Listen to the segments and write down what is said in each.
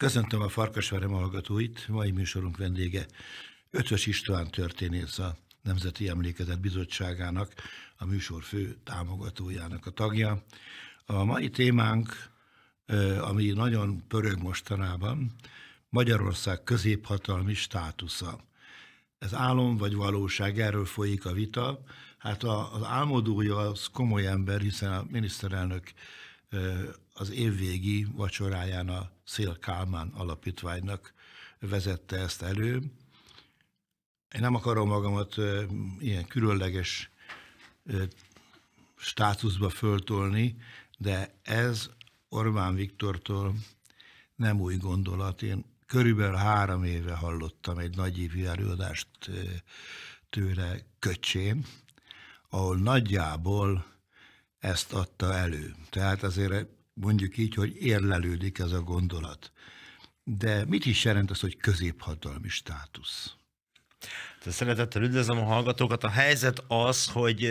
Köszöntöm a farkasverem hallgatóit, mai műsorunk vendége ötös István történész a Nemzeti Emlékezet Bizottságának, a műsor fő támogatójának a tagja. A mai témánk, ami nagyon pörög mostanában, Magyarország középhatalmi státusza. Ez álom vagy valóság, erről folyik a vita. Hát az álmodója az komoly ember, hiszen a miniszterelnök az évvégi vacsoráján a Szél Kálmán alapítványnak vezette ezt elő. Én nem akarom magamat ilyen különleges státuszba föltolni, de ez Orbán Viktortól nem új gondolat. Én körülbelül három éve hallottam egy nagyévi előadást tőle Köcsén, ahol nagyjából ezt adta elő. Tehát azért mondjuk így, hogy érlelődik ez a gondolat. De mit is jelent az, hogy középhatalmi státusz? Te szeretettel üdvözlöm a hallgatókat. A helyzet az, hogy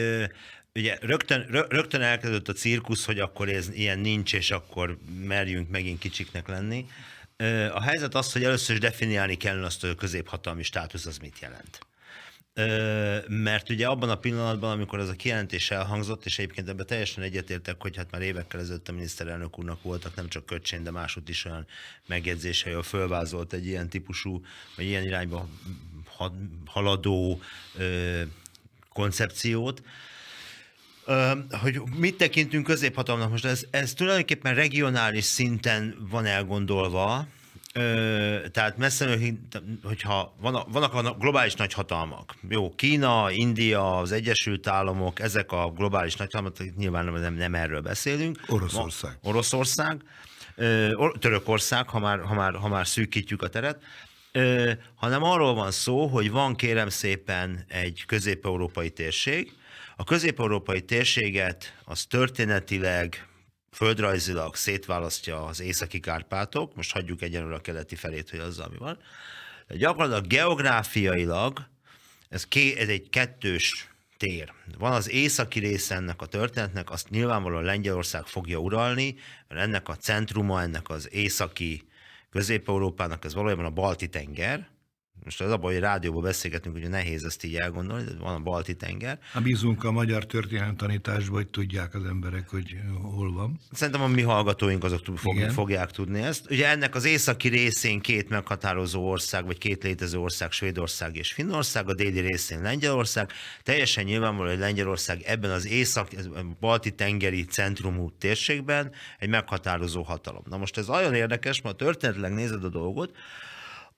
ugye rögtön, rögtön elkezdődött a cirkusz, hogy akkor ez ilyen nincs, és akkor merjünk megint kicsiknek lenni. A helyzet az, hogy először is definiálni kellene azt, hogy a középhatalmi státusz az mit jelent mert ugye abban a pillanatban, amikor ez a kijelentés elhangzott, és egyébként ebben teljesen egyetértek, hogy hát már évekkel ezelőtt a miniszterelnök úrnak voltak nem csak Köcsén, de másút is olyan megjegyzései, hogy fölvázolt egy ilyen típusú, vagy ilyen irányba haladó koncepciót, hogy mit tekintünk középhatalomnak most, ez, ez tulajdonképpen regionális szinten van elgondolva, Ö, tehát messze, hogyha vannak a globális nagyhatalmak, jó, Kína, India, az Egyesült Államok, ezek a globális nagyhatalmak, nyilván nem, nem erről beszélünk. Oroszország. Ma, Oroszország, ö, Törökország, ha már, ha, már, ha már szűkítjük a teret, ö, hanem arról van szó, hogy van kérem szépen egy közép-európai térség, a közép-európai térséget az történetileg földrajzilag szétválasztja az északi Kárpátok, most hagyjuk egyenlőre a keleti felét, hogy az, ami van, de gyakorlatilag geográfiailag ez, ké, ez egy kettős tér. Van az északi része ennek a történetnek, azt nyilvánvalóan Lengyelország fogja uralni, mert ennek a centruma, ennek az északi Közép-Európának ez valójában a Balti-tenger, most az abban, hogy rádióban beszélgetünk, ugye nehéz ezt így elgondolni, de van a balti tenger. A bízunk a magyar történelmi tanításba, hogy tudják az emberek, hogy eh, hol van. Szerintem a mi hallgatóink azok fogni, fogják tudni ezt. Ugye ennek az északi részén két meghatározó ország, vagy két létező ország, Svédország és Finnország, a déli részén Lengyelország. Teljesen nyilvánvaló, hogy Lengyelország ebben az észak, balti tengeri centrumú térségben egy meghatározó hatalom. Na most ez olyan érdekes, ma történetleg nézed a dolgot,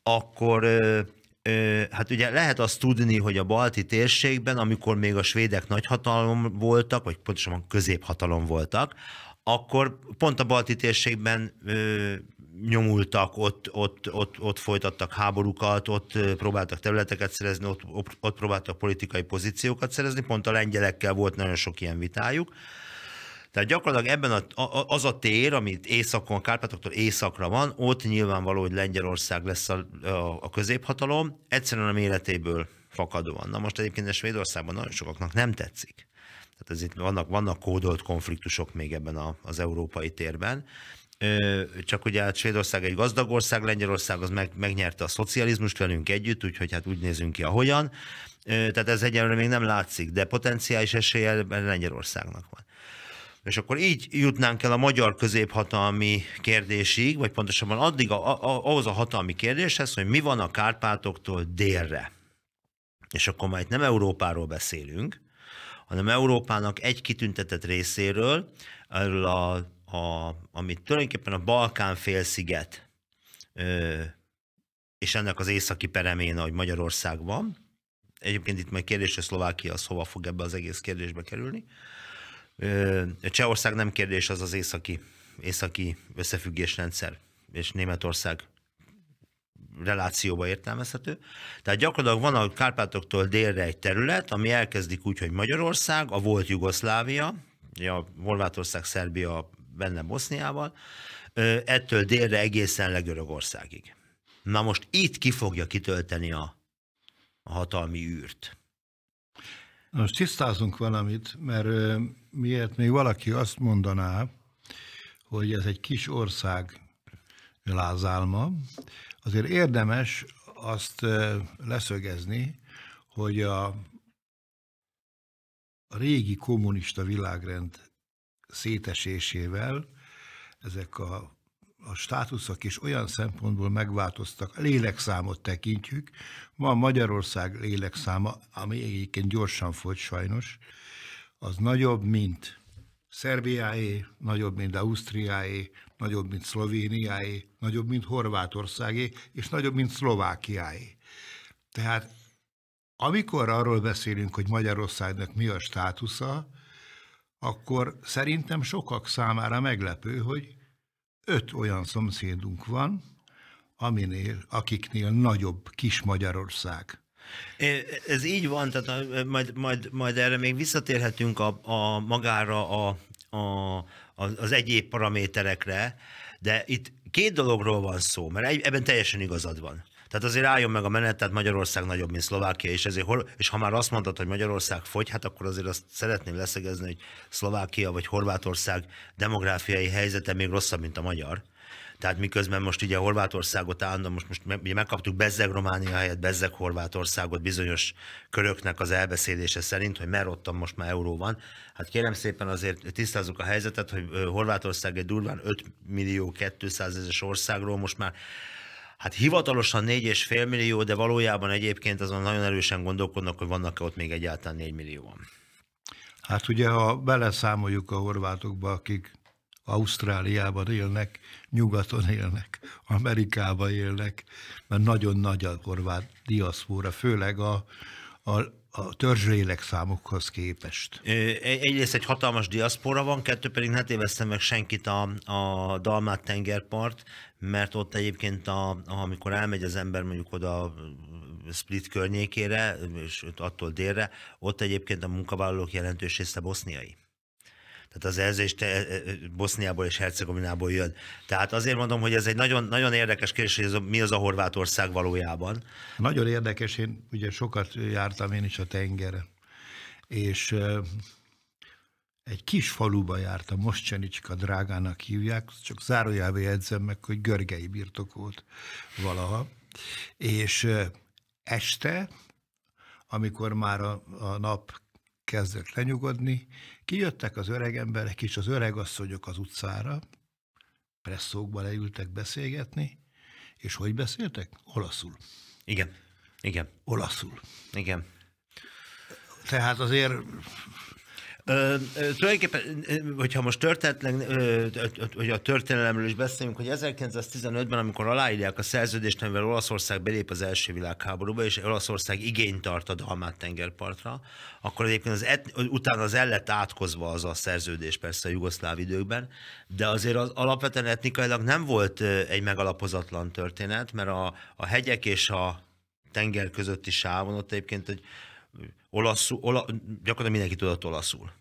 akkor eh, hát ugye lehet azt tudni, hogy a balti térségben, amikor még a svédek nagyhatalom voltak, vagy pontosabban középhatalom voltak, akkor pont a balti térségben ö, nyomultak, ott, ott, ott, ott folytattak háborúkat, ott próbáltak területeket szerezni, ott, ott próbáltak politikai pozíciókat szerezni, pont a lengyelekkel volt nagyon sok ilyen vitájuk. Tehát gyakorlatilag ebben a, az a tér, amit északon, Kárpátoktól északra van, ott nyilvánvaló, hogy Lengyelország lesz a, a, a középhatalom, egyszerűen a méretéből fakadóan. Na most egyébként a Svédországban nagyon sokaknak nem tetszik. Tehát ez itt vannak, vannak kódolt konfliktusok még ebben a, az európai térben. Csak ugye hát Svédország egy gazdag ország, Lengyelország az meg, megnyerte a szocializmust velünk együtt, úgyhogy hát úgy nézünk ki, ahogyan. Tehát ez egyelőre még nem látszik, de potenciális esélye Lengyelországnak van. És akkor így jutnánk el a magyar középhatalmi kérdésig, vagy pontosabban addig a, a, ahhoz a hatalmi kérdéshez, hogy mi van a Kárpátoktól délre. És akkor majd nem Európáról beszélünk, hanem Európának egy kitüntetett részéről, erről a, a, amit tulajdonképpen a Balkán félsziget ö, és ennek az északi peremén, ahogy Magyarország van. Egyébként itt majd kérdés, hogy Szlovákia az hova fog ebbe az egész kérdésbe kerülni. Csehország nem kérdés, az az északi, északi összefüggésrendszer, és Németország relációba értelmezhető. Tehát gyakorlatilag van a Kárpátoktól délre egy terület, ami elkezdik úgy, hogy Magyarország, a volt Jugoszlávia, a Horvátország, Szerbia benne Boszniával, ettől délre egészen legörögországig. Na most itt ki fogja kitölteni a, a hatalmi űrt. Most tisztázunk valamit, mert miért még valaki azt mondaná, hogy ez egy kis ország lázálma, azért érdemes azt leszögezni, hogy a, a régi kommunista világrend szétesésével ezek a a státuszok is olyan szempontból megváltoztak, lélekszámot tekintjük. ma Magyarország lélekszáma, ami egyébként gyorsan fogy sajnos, az nagyobb, mint Szerbiáé, nagyobb, mint Ausztriáé, nagyobb, mint Szlovéniáé, nagyobb, mint Horvátországé, és nagyobb, mint Szlovákiáé. Tehát amikor arról beszélünk, hogy Magyarországnak mi a státusza, akkor szerintem sokak számára meglepő, hogy öt olyan szomszédunk van, aminél, akiknél nagyobb kis Magyarország. Ez így van, tehát majd, majd, majd erre még visszatérhetünk a, a magára a, a, az egyéb paraméterekre, de itt két dologról van szó, mert ebben teljesen igazad van. Tehát azért álljon meg a menet, tehát Magyarország nagyobb, mint Szlovákia, és ezért hol, és ha már azt mondtad, hogy Magyarország fogy, hát akkor azért azt szeretném leszegezni, hogy Szlovákia vagy Horvátország demográfiai helyzete még rosszabb, mint a magyar. Tehát miközben most ugye Horvátországot állandóan, most, most ugye megkaptuk Bezzeg Románia helyett Bezzeg Horvátországot bizonyos köröknek az elbeszélése szerint, hogy mert ott most már euró van. Hát kérem szépen azért tisztázzuk a helyzetet, hogy Horvátország egy durván 5 millió 200 ezeres országról most már Hát hivatalosan 4,5 millió, de valójában egyébként azon nagyon erősen gondolkodnak, hogy vannak-e ott még egyáltalán 4 millióan. Hát ugye, ha beleszámoljuk a horvátokba, akik Ausztráliában élnek, nyugaton élnek, Amerikában élnek, mert nagyon nagy a horvát diaszpóra, főleg a, a a törzslélek számokhoz képest? E-, egyrészt egy hatalmas diaszpora van, kettő pedig ne tévesztem meg senkit a, a Dalmát tengerpart, mert ott egyébként, a, amikor elmegy az ember mondjuk oda Split környékére, és attól délre, ott egyébként a munkavállalók jelentős része boszniai. Tehát az elzés te, e- e- Boszniából és Hercegovinából jön. Tehát azért mondom, hogy ez egy nagyon, nagyon érdekes kérdés, hogy ez a, mi az a Horvátország valójában. Nagyon érdekes, én ugye sokat jártam én is a tengeren, és egy kis faluba jártam, most Csenicska drágának hívják, csak zárójelbe jegyzem meg, hogy Görgei birtok volt valaha, és este, amikor már a, a nap kezdett lenyugodni, Kijöttek az öreg emberek és az öreg asszonyok az utcára, presszókba leültek beszélgetni, és hogy beszéltek? Olaszul. Igen. Igen. Olaszul. Igen. Tehát azért tulajdonképpen, hogyha most történetlen, hogy a történelemről is beszéljünk, hogy 1915-ben, amikor aláírják a szerződést, amivel Olaszország belép az első világháborúba, és Olaszország igényt tart a Dalmát tengerpartra, akkor egyébként az et, utána az el lett átkozva az a szerződés persze a jugoszláv időkben, de azért az alapvetően etnikailag nem volt egy megalapozatlan történet, mert a, a hegyek és a tenger közötti sávon ott egyébként egy olaszul, ola, gyakorlatilag mindenki tudott olaszul.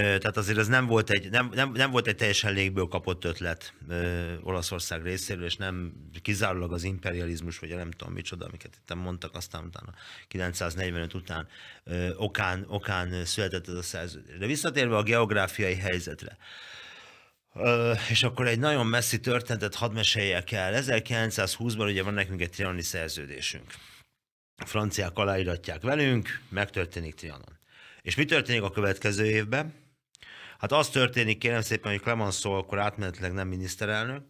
Tehát azért ez nem volt egy, nem, nem, nem volt egy teljesen légből kapott ötlet ö, Olaszország részéről, és nem kizárólag az imperializmus, vagy nem tudom micsoda, amiket itt mondtak, aztán utána 945 után ö, okán, okán született ez a szerződés. De visszatérve a geográfiai helyzetre, ö, és akkor egy nagyon messzi történetet hadd meséljek el. 1920-ban ugye van nekünk egy trianoni szerződésünk franciák aláíratják velünk, megtörténik Trianon. És mi történik a következő évben? Hát az történik, kérem szépen, hogy Clemenceau akkor átmenetleg nem miniszterelnök,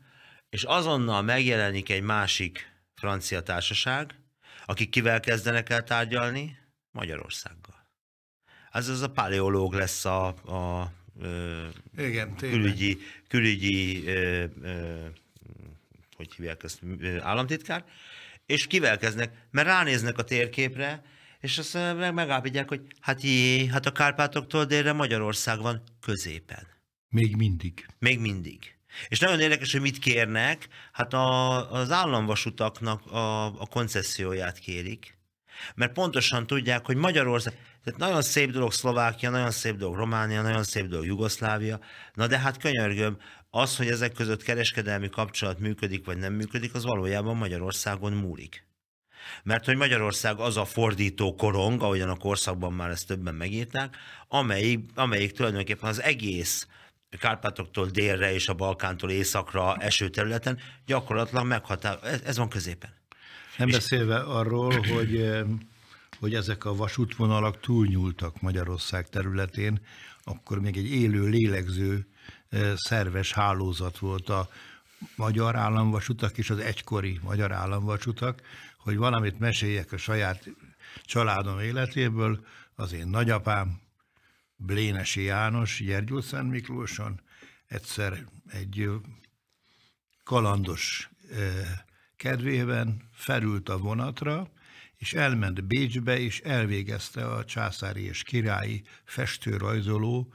és azonnal megjelenik egy másik francia társaság, akik kivel kezdenek el tárgyalni? Magyarországgal. Ez az a paleológ lesz a, a ö, Igen, külügyi, külügyi ö, ö, hogy hívják ezt, államtitkár, és kivelkeznek, mert ránéznek a térképre, és azt meg megállapítják, hogy hát jé, hát a Kárpátoktól délre Magyarország van középen. Még mindig. Még mindig. És nagyon érdekes, hogy mit kérnek. Hát a, az államvasutaknak a, a konceszióját kérik, mert pontosan tudják, hogy Magyarország tehát nagyon szép dolog Szlovákia, nagyon szép dolog Románia, nagyon szép dolog Jugoszlávia. Na de hát könyörgöm, az, hogy ezek között kereskedelmi kapcsolat működik vagy nem működik, az valójában Magyarországon múlik. Mert hogy Magyarország az a fordító korong, ahogyan a korszakban már ezt többen megírták, amelyik, amelyik tulajdonképpen az egész Kárpátoktól délre és a Balkántól északra eső területen gyakorlatilag meghatár... Ez, ez van középen. Nem és... beszélve arról, hogy hogy ezek a vasútvonalak túlnyúltak Magyarország területén, akkor még egy élő, lélegző, eh, szerves hálózat volt a magyar államvasutak és az egykori magyar államvasutak, hogy valamit meséljek a saját családom életéből, az én nagyapám, Blénesi János, Szent Miklóson, egyszer egy kalandos eh, kedvében felült a vonatra, és elment Bécsbe, és elvégezte a császári és királyi festőrajzoló,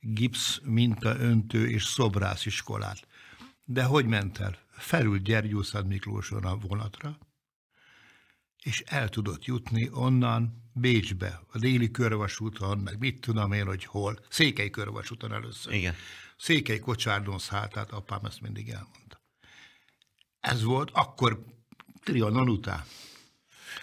gipsz, mintaöntő és szobrásziskolát. De hogy ment el? Felült Gyergyószad Miklóson a vonatra, és el tudott jutni onnan Bécsbe, a déli körvasúton, meg mit tudom én, hogy hol, Székely körvasúton először. Igen. Székely szállt, hát apám ezt mindig elmondta. Ez volt akkor Trianon után.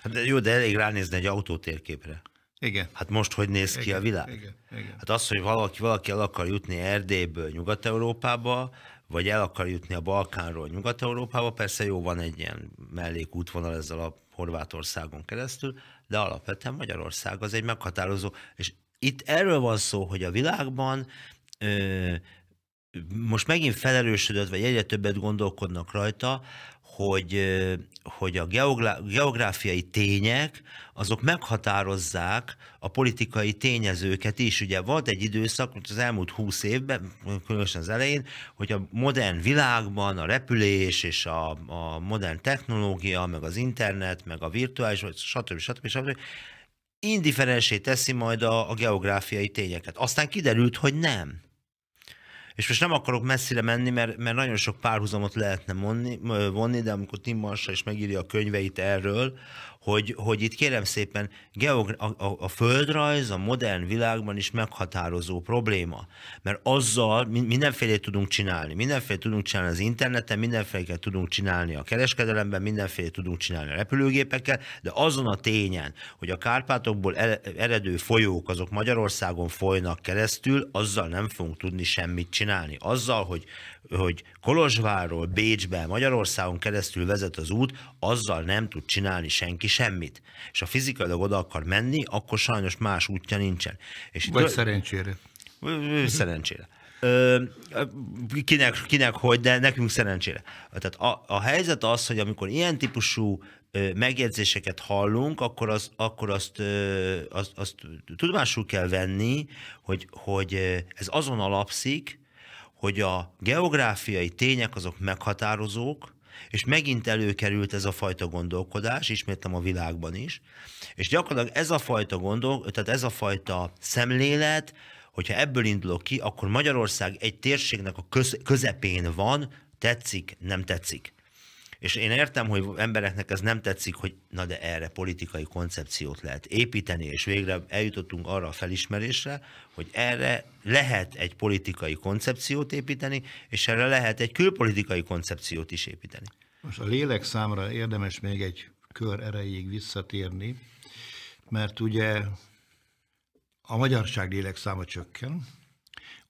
Hát jó, de elég ránézni egy autótérképre. Igen. Hát most hogy néz ki igen, a világ? Igen, igen. Hát az, hogy valaki, valaki el akar jutni Erdélyből Nyugat-Európába, vagy el akar jutni a Balkánról Nyugat-Európába, persze jó van egy ilyen mellékútvonal ezzel a Horvátországon keresztül, de alapvetően Magyarország az egy meghatározó, és itt erről van szó, hogy a világban ö, most megint felerősödött, vagy egyre többet gondolkodnak rajta, hogy, hogy a geográfiai tények azok meghatározzák a politikai tényezőket is. Ugye volt egy időszak, az elmúlt húsz évben, különösen az elején, hogy a modern világban a repülés és a, a modern technológia, meg az internet, meg a virtuális, vagy stb. stb. stb. stb. indiferensé teszi majd a, a geográfiai tényeket. Aztán kiderült, hogy nem és most nem akarok messzire menni, mert, mert nagyon sok párhuzamot lehetne vonni, de amikor Tim Marsa is megírja a könyveit erről, hogy, hogy itt kérem szépen geogra- a, a, a földrajz a modern világban is meghatározó probléma, mert azzal mindenfélét tudunk csinálni, mindenféle tudunk csinálni az interneten, mindenféle tudunk csinálni a kereskedelemben, mindenféle tudunk csinálni a repülőgépekkel, de azon a tényen, hogy a Kárpátokból eredő folyók azok Magyarországon folynak keresztül, azzal nem fogunk tudni semmit csinálni. Azzal, hogy, hogy Kolozsvárról Bécsbe Magyarországon keresztül vezet az út, azzal nem tud csinálni senki semmit, és a fizikailag oda akar menni, akkor sajnos más útja nincsen. És Vagy itt, szerencsére. Szerencsére. kinek, kinek hogy, de nekünk szerencsére. Tehát a, a helyzet az, hogy amikor ilyen típusú megjegyzéseket hallunk, akkor, az, akkor azt, azt, azt tudomásul kell venni, hogy, hogy ez azon alapszik, hogy a geográfiai tények azok meghatározók, és megint előkerült ez a fajta gondolkodás, ismétlem a világban is, és gyakorlatilag ez a fajta gondol, tehát ez a fajta szemlélet, hogyha ebből indulok ki, akkor Magyarország egy térségnek a közepén van, tetszik, nem tetszik. És én értem, hogy embereknek ez nem tetszik, hogy na de erre politikai koncepciót lehet építeni, és végre eljutottunk arra a felismerésre, hogy erre lehet egy politikai koncepciót építeni, és erre lehet egy külpolitikai koncepciót is építeni. Most a lélek számra érdemes még egy kör erejéig visszatérni, mert ugye a magyarság lélek száma csökken,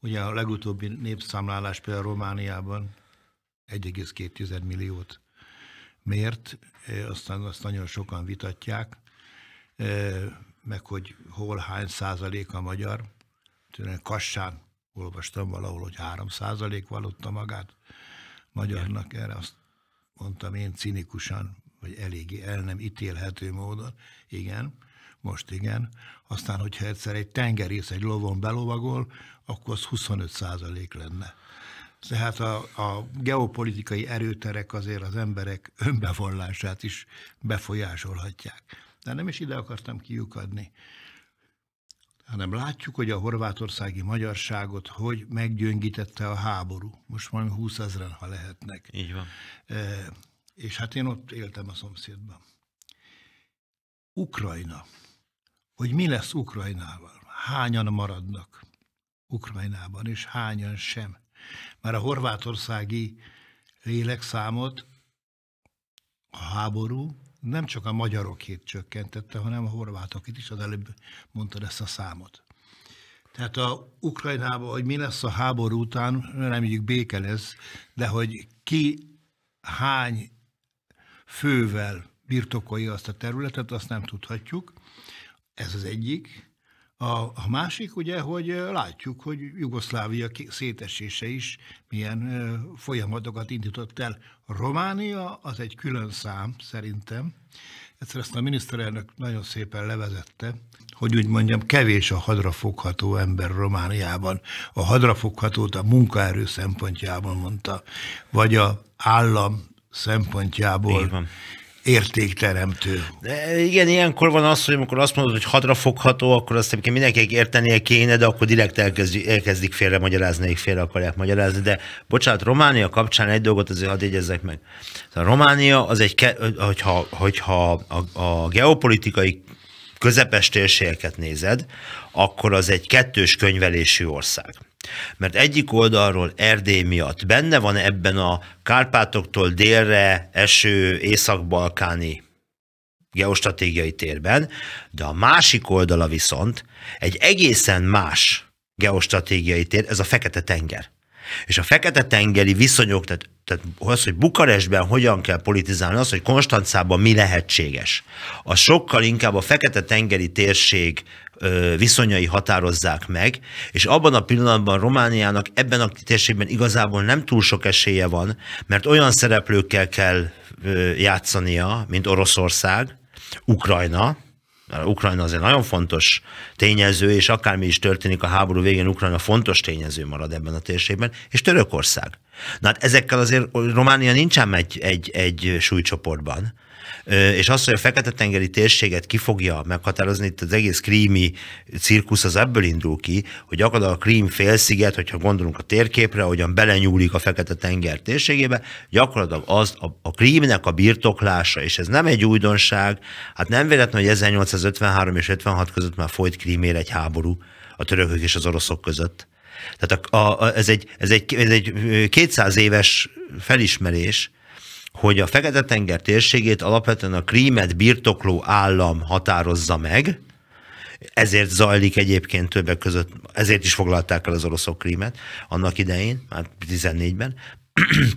Ugye a legutóbbi népszámlálás például Romániában 1,2 milliót Miért? Aztán azt nagyon sokan vitatják, meg hogy hol hány százalék a magyar. Tényleg Kassán olvastam valahol, hogy három százalék valotta magát magyarnak. Erre azt mondtam én cinikusan, vagy eléggé el nem ítélhető módon. Igen, most igen. Aztán, hogyha egyszer egy tengerész egy lovon belovagol, akkor az 25 százalék lenne. Tehát a, a geopolitikai erőterek azért az emberek önbevallását is befolyásolhatják. De nem is ide akartam kiukadni, hanem látjuk, hogy a horvátországi magyarságot hogy meggyöngítette a háború. Most majd 20 ezeren, ha lehetnek. Így van. E, és hát én ott éltem a szomszédban. Ukrajna. Hogy mi lesz Ukrajnával? Hányan maradnak Ukrajnában, és hányan sem? Már a horvátországi lélekszámot a háború nem csak a magyarokét csökkentette, hanem a horvátokét is, az előbb mondtad ezt a számot. Tehát a Ukrajnában, hogy mi lesz a háború után, reméljük béke lesz, de hogy ki hány fővel birtokolja azt a területet, azt nem tudhatjuk. Ez az egyik. A másik ugye, hogy látjuk, hogy Jugoszlávia szétesése is milyen folyamatokat indított el. Románia az egy külön szám szerintem. Egyszer ezt a miniszterelnök nagyon szépen levezette, hogy úgy mondjam, kevés a hadrafogható ember Romániában. A hadrafoghatót a munkaerő szempontjából mondta, vagy a állam szempontjából. Így van értékteremtő. De igen, ilyenkor van az, hogy amikor azt mondod, hogy hadrafogható, akkor azt egyébként mindenkinek értenie kéne, de akkor direkt elkezdik, elkezdik félre magyarázni, hogy félre akarják magyarázni. De bocsánat, Románia kapcsán egy dolgot azért hadd jegyezzek meg. A szóval Románia az egy, hogyha, hogyha a, a geopolitikai közepes térségeket nézed, akkor az egy kettős könyvelésű ország. Mert egyik oldalról Erdély miatt benne van ebben a Kárpátoktól délre eső észak-balkáni geostratégiai térben, de a másik oldala viszont egy egészen más geostratégiai tér, ez a Fekete-tenger. És a Fekete-tengeri viszonyok, tehát, tehát az, hogy Bukarestben hogyan kell politizálni, az, hogy Konstancában mi lehetséges, az sokkal inkább a Fekete-tengeri térség viszonyai határozzák meg, és abban a pillanatban Romániának ebben a térségben igazából nem túl sok esélye van, mert olyan szereplőkkel kell játszania, mint Oroszország, Ukrajna, Ukrajna azért nagyon fontos tényező, és akármi is történik a háború végén, Ukrajna fontos tényező marad ebben a térségben, és Törökország. Na hát ezekkel azért Románia nincsen egy, egy, egy súlycsoportban és az, hogy a Fekete-tengeri térséget ki fogja meghatározni, itt az egész krími cirkusz az ebből indul ki, hogy akad a krím félsziget, hogyha gondolunk a térképre, hogyan belenyúlik a Fekete-tenger térségébe, gyakorlatilag az a, a krímnek a birtoklása, és ez nem egy újdonság, hát nem véletlen, hogy 1853 és 56 között már folyt krímér egy háború a törökök és az oroszok között. Tehát a, a, ez, egy, ez, egy, ez egy 200 éves felismerés, hogy a Fekete-tenger térségét alapvetően a krímet birtokló állam határozza meg, ezért zajlik egyébként többek között, ezért is foglalták el az oroszok krímet annak idején, már hát 14-ben,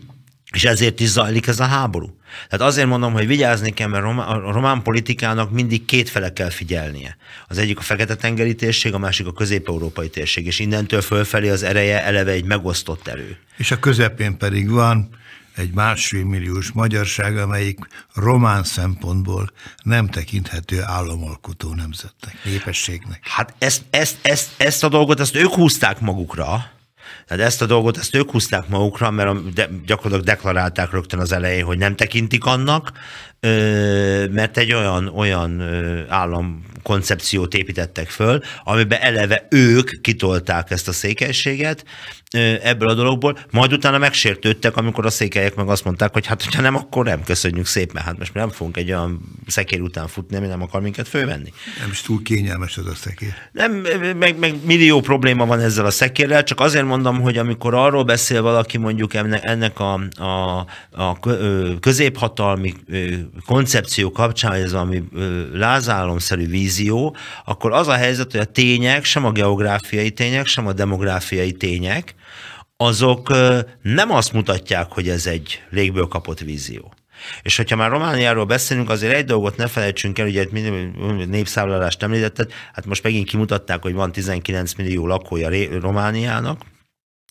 és ezért is zajlik ez a háború. Tehát azért mondom, hogy vigyázni kell, mert a román politikának mindig két fele kell figyelnie. Az egyik a Fekete-tengeri térség, a másik a közép-európai térség, és innentől fölfelé az ereje eleve egy megosztott erő. És a közepén pedig van egy másfél milliós magyarság, amelyik román szempontból nem tekinthető államalkotó nemzetnek, népességnek. Hát ezt, ezt, ezt, ezt a dolgot, ezt ők húzták magukra, tehát ezt a dolgot, ezt ők húzták magukra, mert gyakorlatilag deklarálták rögtön az elején, hogy nem tekintik annak, mert egy olyan, olyan állam koncepciót építettek föl, amiben eleve ők kitolták ezt a székelységet ebből a dologból, majd utána megsértődtek, amikor a székelyek meg azt mondták, hogy hát hogyha nem, akkor nem, köszönjük szépen, hát most nem fogunk egy olyan szekér után futni, ami nem akar minket fölvenni. Nem is túl kényelmes az a szekér. Nem, meg, meg millió probléma van ezzel a szekérrel, csak azért mondom, hogy amikor arról beszél valaki mondjuk ennek a, a, a középhatalmi koncepció kapcsán, hogy ez valami lázálomszerű vízió, akkor az a helyzet, hogy a tények, sem a geográfiai tények, sem a demográfiai tények, azok nem azt mutatják, hogy ez egy légből kapott vízió. És hogyha már Romániáról beszélünk, azért egy dolgot ne felejtsünk el, ugye népszámlálást említetted, hát most megint kimutatták, hogy van 19 millió lakója Romániának,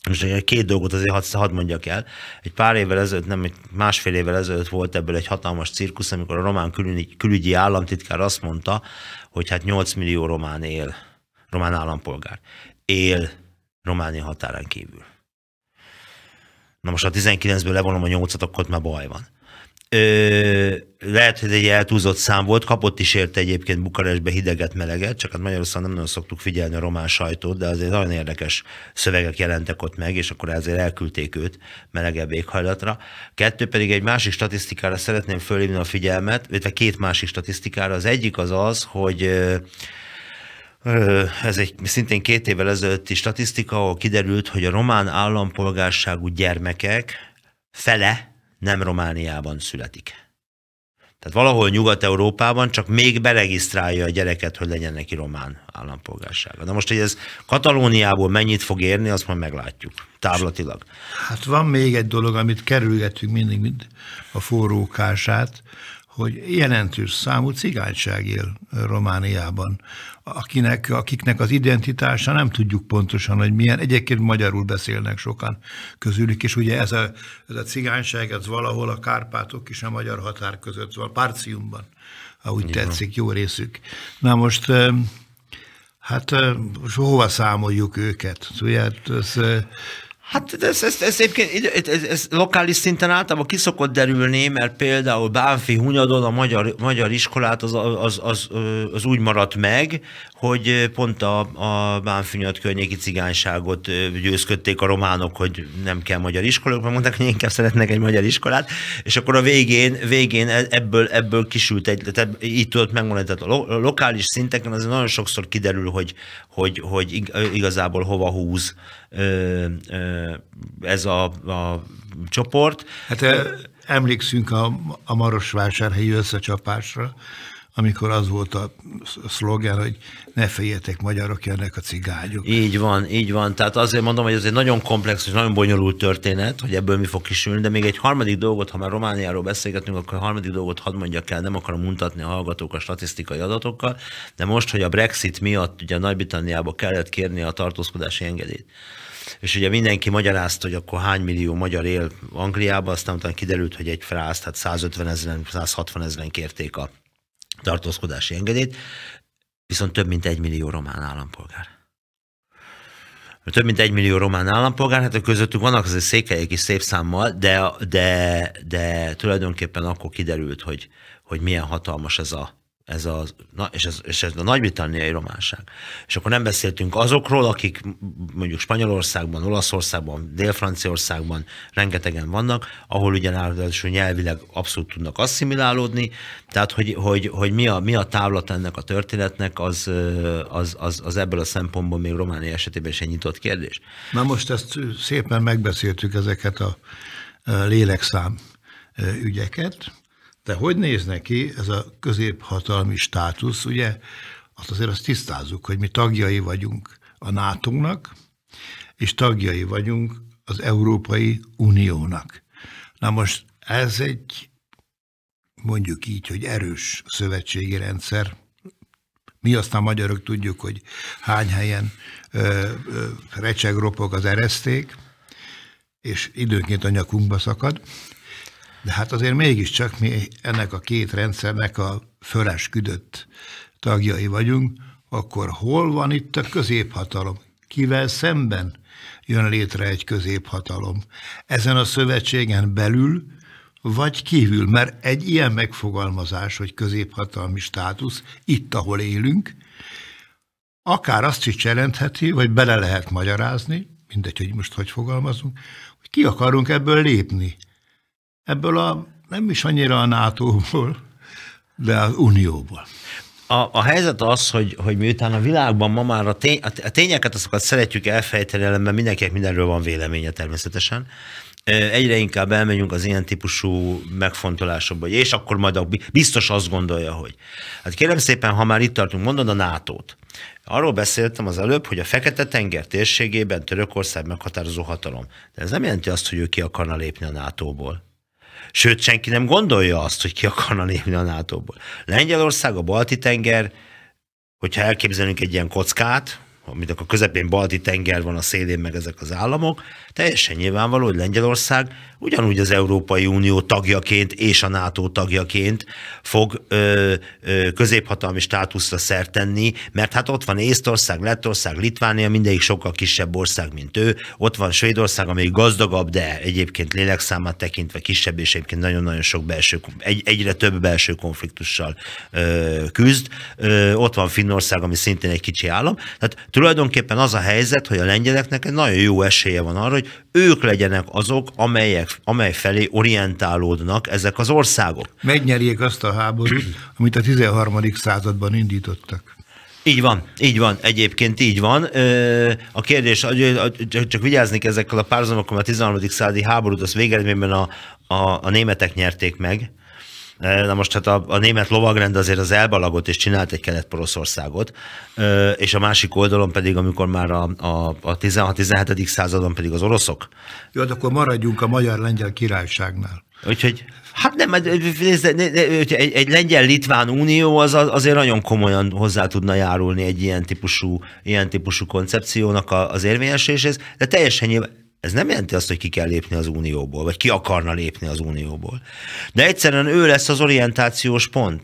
és két dolgot azért hadd, had mondjak el. Egy pár évvel ezelőtt, nem egy másfél évvel ezelőtt volt ebből egy hatalmas cirkusz, amikor a román külügyi, külügyi államtitkár azt mondta, hogy hát 8 millió román él, román állampolgár él Románia határán kívül. Na most ha 19-ből levonom a 8-at, akkor már baj van. Ö, lehet, hogy egy eltúzott szám volt, kapott is érte egyébként Bukarestbe hideget, meleget, csak hát Magyarországon nem nagyon szoktuk figyelni a román sajtót, de azért nagyon érdekes szövegek jelentek ott meg, és akkor ezért elküldték őt melegebb éghajlatra. Kettő pedig egy másik statisztikára szeretném fölhívni a figyelmet, illetve két másik statisztikára. Az egyik az az, hogy ez egy szintén két évvel ezelőtti statisztika, ahol kiderült, hogy a román állampolgárságú gyermekek fele nem Romániában születik. Tehát valahol Nyugat-Európában csak még beregisztrálja a gyereket, hogy legyen neki román állampolgársága. Na most, hogy ez Katalóniából mennyit fog érni, azt majd meglátjuk, távlatilag. Hát van még egy dolog, amit kerülgetünk mindig mind a forrókását, hogy jelentős számú cigányság él Romániában akinek, akiknek az identitása nem tudjuk pontosan, hogy milyen. Egyébként magyarul beszélnek sokan közülük, és ugye ez a, ez a cigányság, ez valahol a Kárpátok és a magyar határ között van, Párciumban, ha úgy Igen. tetszik, jó részük. Na most Hát hova számoljuk őket? Ugye, szóval, hát, ez, Hát ez, ez, ez, ez, ez, ez lokális szinten általában szokott derülni, mert például Bánfi Hunyadon a magyar, magyar iskolát az, az, az, az úgy maradt meg, hogy pont a, a Bánfinyat környéki cigányságot győzködték a románok, hogy nem kell magyar iskolákban, mert mondták, hogy inkább szeretnek egy magyar iskolát, és akkor a végén, végén e, ebből, ebből kisült egy, tehát így tudott megmondani, tehát a lokális szinteken az nagyon sokszor kiderül, hogy, hogy, hogy igazából hova húz ez a, a csoport. Hát emlékszünk a, a Marosvásárhelyi összecsapásra, amikor az volt a szlogen, hogy ne féljetek magyarok, jönnek a cigányok. Így van, így van. Tehát azért mondom, hogy ez egy nagyon komplex és nagyon bonyolult történet, hogy ebből mi fog kisülni, de még egy harmadik dolgot, ha már Romániáról beszélgetünk, akkor a harmadik dolgot hadd mondjak el, nem akarom mutatni a hallgatók a statisztikai adatokkal, de most, hogy a Brexit miatt ugye Nagy-Britanniába kellett kérni a tartózkodási engedélyt. És ugye mindenki magyarázta, hogy akkor hány millió magyar él Angliában, aztán utána kiderült, hogy egy frász, tehát 150 ezeren, 160 ezeren kérték a tartózkodási engedélyt, viszont több mint egy millió román állampolgár. Több mint egy millió román állampolgár, hát a közöttük vannak azért székelyek is szép számmal, de, de, de tulajdonképpen akkor kiderült, hogy, hogy milyen hatalmas ez a, ez a, na, és, ez, és ez a nagy-britanniai románság. És akkor nem beszéltünk azokról, akik mondjuk Spanyolországban, Olaszországban, Dél-Franciaországban rengetegen vannak, ahol ugye ráadásul nyelvileg abszolút tudnak asszimilálódni, tehát hogy, hogy, hogy mi, a, mi a távlat ennek a történetnek, az, az, az, az ebből a szempontból még Románia esetében is egy nyitott kérdés. Na most ezt szépen megbeszéltük ezeket a lélekszám ügyeket, de hogy néz neki ez a középhatalmi státusz? Ugye azt azért azt tisztázzuk, hogy mi tagjai vagyunk a NATO-nak, és tagjai vagyunk az Európai Uniónak. Na most ez egy, mondjuk így, hogy erős szövetségi rendszer. Mi aztán magyarok tudjuk, hogy hány helyen recsegropok recseg ropog az ereszték, és időnként a nyakunkba szakad. De hát azért mégiscsak mi ennek a két rendszernek a fölesküdött tagjai vagyunk, akkor hol van itt a középhatalom? Kivel szemben jön létre egy középhatalom? Ezen a szövetségen belül vagy kívül? Mert egy ilyen megfogalmazás, hogy középhatalmi státusz, itt, ahol élünk, akár azt is jelentheti, vagy bele lehet magyarázni, mindegy, hogy most hogy fogalmazunk, hogy ki akarunk ebből lépni ebből a, nem is annyira a NATO-ból, de az Unióból. A, a helyzet az, hogy, hogy miután a világban ma már a, tény, a tényeket azokat szeretjük elfejteni, mert mindenkinek mindenről van véleménye természetesen, egyre inkább elmegyünk az ilyen típusú megfontolásokba, és akkor majd a, biztos azt gondolja, hogy. Hát kérem szépen, ha már itt tartunk, mondod a NATO-t. Arról beszéltem az előbb, hogy a Fekete-tenger térségében Törökország meghatározó hatalom. De ez nem jelenti azt, hogy ő ki akarna lépni a NATO-ból. Sőt, senki nem gondolja azt, hogy ki akarna lépni a NATO-ból. Lengyelország, a Balti-tenger, hogyha elképzelünk egy ilyen kockát, amit a közepén balti tenger van, a szélén meg ezek az államok, teljesen nyilvánvaló, hogy Lengyelország ugyanúgy az Európai Unió tagjaként és a NATO tagjaként fog ö, ö, középhatalmi státuszra szert tenni, mert hát ott van Észtország, Lettország, Litvánia, mindegyik sokkal kisebb ország, mint ő, ott van Svédország, amely gazdagabb, de egyébként lélekszámát tekintve kisebb, és egyébként nagyon-nagyon sok belső, egy, egyre több belső konfliktussal ö, küzd, ö, ott van Finnország, ami szintén egy kicsi állam, tehát Tulajdonképpen az a helyzet, hogy a lengyeleknek egy nagyon jó esélye van arra, hogy ők legyenek azok, amelyek, amely felé orientálódnak ezek az országok. Megnyerjék azt a háborút, amit a 13. században indítottak. Így van, így van, egyébként így van. A kérdés, csak vigyázni ezekkel a párhuzamokkal, a 13. századi háborút, az végeredményben a, a, a németek nyerték meg, Na most hát a, a német lovagrend azért az elbalagot és csinált egy kelet-poroszországot, és a másik oldalon pedig, amikor már a, a, a 16-17. században pedig az oroszok. Jó, de hát akkor maradjunk a magyar-lengyel királyságnál. Úgyhogy, hát nem, hát, nézd, egy, egy lengyel-litván unió az azért nagyon komolyan hozzá tudna járulni egy ilyen típusú, ilyen típusú koncepciónak az érvényeséséhez, de teljesen nyilván, ez nem jelenti azt, hogy ki kell lépni az unióból, vagy ki akarna lépni az unióból. De egyszerűen ő lesz az orientációs pont.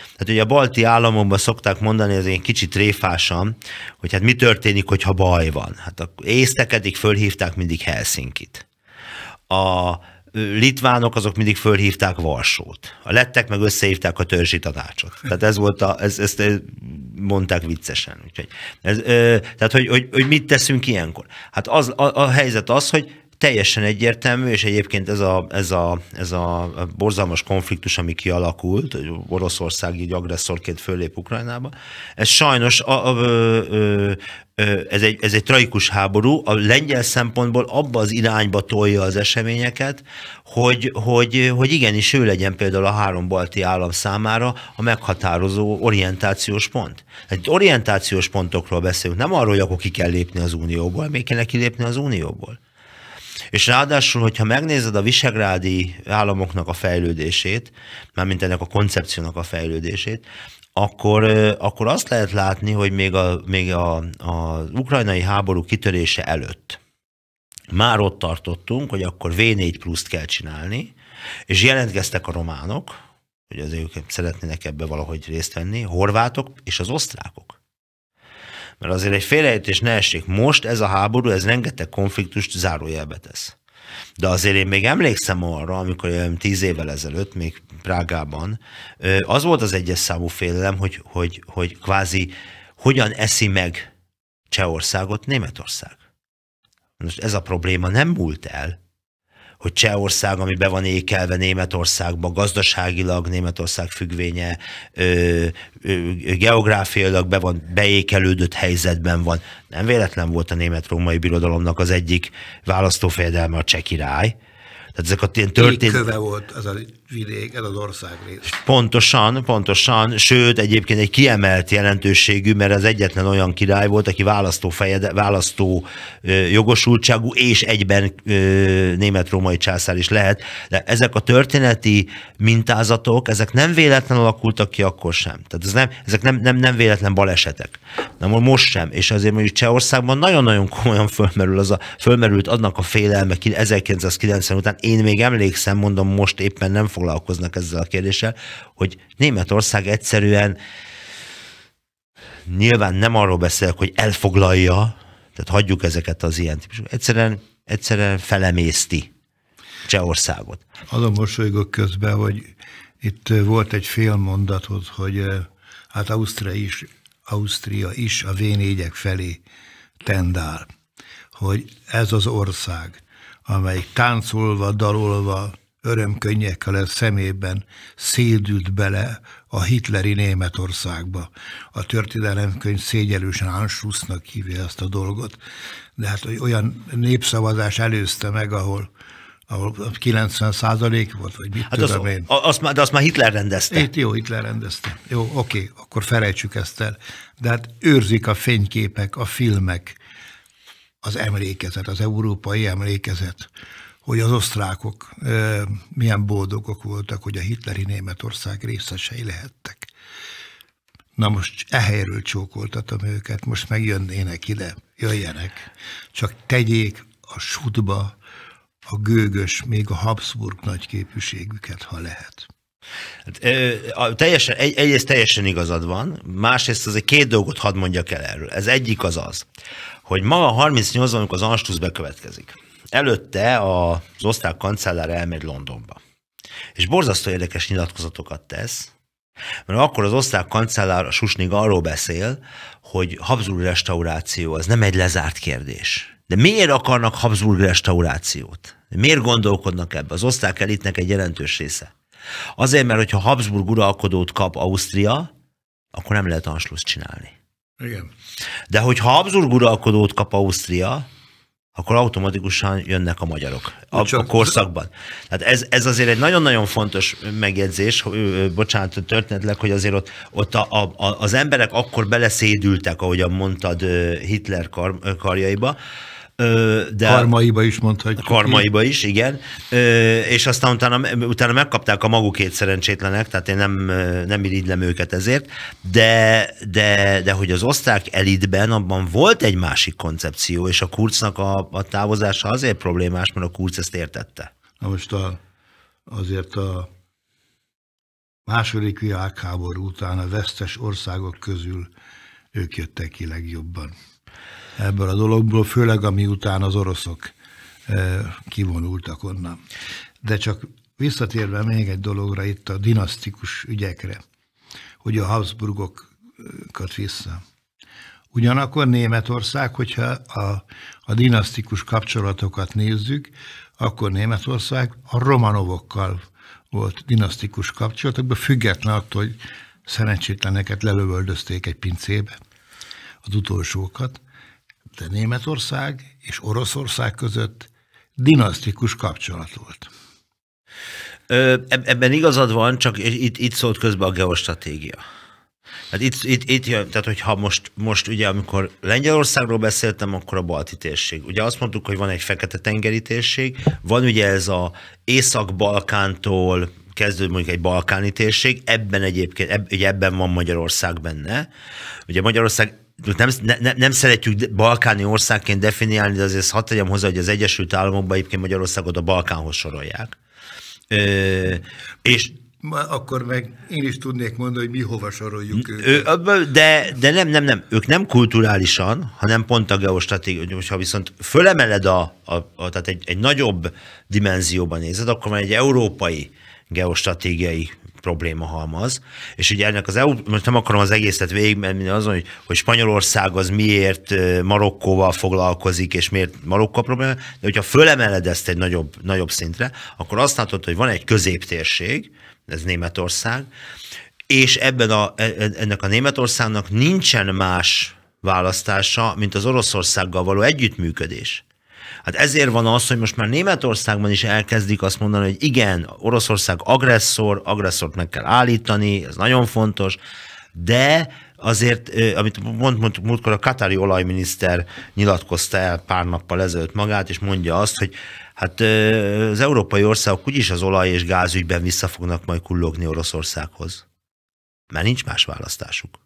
Tehát ugye a balti államokban szokták mondani, ez egy kicsit tréfásan, hogy hát mi történik, hogyha baj van. Hát észtekedik, fölhívták mindig Helsinkit. A, litvánok azok mindig fölhívták Varsót. A lettek meg összehívták a törzsi tanácsot. Tehát ez volt a, ez, ezt eh, mondták viccesen. Úgyhogy ez, ö, eh, tehát, hogy, hogy, hogy, mit teszünk ilyenkor? Hát az, a, a helyzet az, hogy teljesen egyértelmű, és egyébként ez a, ez a, ez a borzalmas konfliktus, ami kialakult, hogy Oroszország így agresszorként fölép Ukrajnába, ez sajnos a, a, a, a ez egy, ez egy traikus háború, a lengyel szempontból abba az irányba tolja az eseményeket, hogy, hogy, hogy igenis ő legyen például a három balti állam számára a meghatározó orientációs pont. Egy orientációs pontokról beszélünk, nem arról, hogy akkor ki kell lépni az unióból, még kell neki lépni az unióból. És ráadásul, hogyha megnézed a visegrádi államoknak a fejlődését, mármint ennek a koncepciónak a fejlődését, akkor, akkor azt lehet látni, hogy még, a, még a, a ukrajnai háború kitörése előtt már ott tartottunk, hogy akkor V4 pluszt kell csinálni, és jelentkeztek a románok, hogy az ők szeretnének ebbe valahogy részt venni, horvátok és az osztrákok. Mert azért egy félrejtés ne essék. Most ez a háború, ez rengeteg konfliktust zárójelbe tesz. De azért én még emlékszem arra, amikor tíz évvel ezelőtt, még Prágában, az volt az egyes számú félelem, hogy, hogy, hogy kvázi hogyan eszi meg Csehországot Németország. Most ez a probléma nem múlt el, hogy Csehország, ami be van ékelve Németországba, gazdaságilag Németország függvénye, ö, ö, geográfiailag be van beékelődött helyzetben van. Nem véletlen volt a német-római birodalomnak az egyik választófejedelme a cseh király. Tehát ezek a történet... volt az a vidék, ez az rész. Pontosan, pontosan, sőt egyébként egy kiemelt jelentőségű, mert az egyetlen olyan király volt, aki választó, fejed, választó ö, jogosultságú, és egyben német-római császár is lehet. De ezek a történeti mintázatok, ezek nem véletlen alakultak ki akkor sem. Tehát ez nem, ezek nem, nem, nem véletlen balesetek. Na most sem. És azért mondjuk Csehországban nagyon-nagyon komolyan fölmerül az a, fölmerült annak a félelme 1990 után. Én még emlékszem, mondom, most éppen nem foglalkoznak ezzel a kérdéssel, hogy Németország egyszerűen nyilván nem arról beszélek, hogy elfoglalja, tehát hagyjuk ezeket az ilyen típusokat, egyszerűen, egyszerűen felemészti Csehországot. Azon mosolygok közben, hogy itt volt egy fél mondatod, hogy hát Ausztria is, Ausztria is a v felé tendál, hogy ez az ország, amelyik táncolva, dalolva, örömkönnyekkel a szemében szédült bele a hitleri Németországba. A történelemkönyv szégyelősen Anschlussnak hívja ezt a dolgot, de hát olyan népszavazás előzte meg, ahol ahol 90 százalék volt, vagy mit hát tudom az, én. Azt már, de azt már Hitler rendezte. Itt jó, Hitler rendezte. Jó, oké, akkor felejtsük ezt el. De hát őrzik a fényképek, a filmek, az emlékezet, az európai emlékezet, hogy az osztrákok e, milyen boldogok voltak, hogy a hitleri Németország részesei lehettek. Na most ehelyről csókoltatom őket, most megjönnének ide, jöjjenek. Csak tegyék a sudba a gőgös, még a Habsburg nagyképűségüket, ha lehet. Hát, ö, a, teljesen, egy, egyrészt teljesen igazad van, másrészt azért két dolgot hadd mondjak el erről. Ez egyik az az, hogy maga 38 ban amikor az Anstusz bekövetkezik, előtte az osztrák kancellár elmegy Londonba. És borzasztó érdekes nyilatkozatokat tesz, mert akkor az osztrák kancellár Susnig arról beszél, hogy Habsburg restauráció az nem egy lezárt kérdés. De miért akarnak Habsburg restaurációt? Miért gondolkodnak ebbe? Az osztrák elitnek egy jelentős része. Azért, mert hogyha Habsburg uralkodót kap Ausztria, akkor nem lehet Anschluss csinálni. Igen. De hogyha Habsburg uralkodót kap Ausztria, akkor automatikusan jönnek a magyarok a, a korszakban. Tehát ez, ez azért egy nagyon-nagyon fontos megjegyzés, bocsánat, történetleg, hogy azért ott, ott a, a, az emberek akkor beleszédültek, ahogyan mondtad, Hitler kar, karjaiba, de karmaiba is mondhatjuk. Karmaiba is, igen. És aztán utána, utána megkapták a magukét szerencsétlenek, tehát én nem, nem irigylem őket ezért, de, de, de hogy az osztrák elitben abban volt egy másik koncepció, és a kurcnak a, a távozása azért problémás, mert a Kurz ezt értette. Na most a, azért a második világháború után a vesztes országok közül ők jöttek ki legjobban ebből a dologból, főleg amiután az oroszok eh, kivonultak onnan. De csak visszatérve még egy dologra itt a dinasztikus ügyekre, hogy a Habsburgokat vissza. Ugyanakkor Németország, hogyha a, a dinasztikus kapcsolatokat nézzük, akkor Németország a romanovokkal volt dinasztikus kapcsolatokban, független attól, hogy szerencsétleneket lelövöldözték egy pincébe, az utolsókat között Németország és Oroszország között dinasztikus kapcsolat volt. Ö, ebben igazad van, csak itt, itt szólt közben a geostratégia. Hát itt, itt, itt jön, tehát hogyha most, most ugye, amikor Lengyelországról beszéltem, akkor a balti térség. Ugye azt mondtuk, hogy van egy fekete tengeri térség, van ugye ez a Észak-Balkántól kezdődő mondjuk egy balkáni térség, ebben egyébként, eb, ugye ebben van Magyarország benne. Ugye Magyarország nem, nem, nem szeretjük balkáni országként definiálni, de azért hadd tegyem hozzá, hogy az Egyesült Államokban egyébként Magyarországot a Balkánhoz sorolják. Ö, és akkor meg én is tudnék mondani, hogy mi hova soroljuk őket. De, de nem, nem, nem. Ők nem kulturálisan, hanem pont a geostratégia. Ha viszont fölemeled a, a, a tehát egy, egy nagyobb dimenzióban nézed, akkor van egy európai geostratégiai probléma halmaz. És ugye ennek az EU, most nem akarom az egészet végig, mert azon, hogy, hogy Spanyolország az miért Marokkóval foglalkozik, és miért Marokkó probléma, de hogyha fölemeled ezt egy nagyobb, nagyobb szintre, akkor azt látod, hogy van egy középtérség, ez Németország, és ebben a, e, e, ennek a Németországnak nincsen más választása, mint az Oroszországgal való együttműködés. Hát ezért van az, hogy most már Németországban is elkezdik azt mondani, hogy igen, Oroszország agresszor, agresszort meg kell állítani, ez nagyon fontos, de azért, amit mond, mond, múltkor a katári olajminiszter nyilatkozta el pár nappal ezelőtt magát, és mondja azt, hogy hát az európai országok úgyis az olaj és gázügyben vissza fognak majd kullogni Oroszországhoz. Mert nincs más választásuk.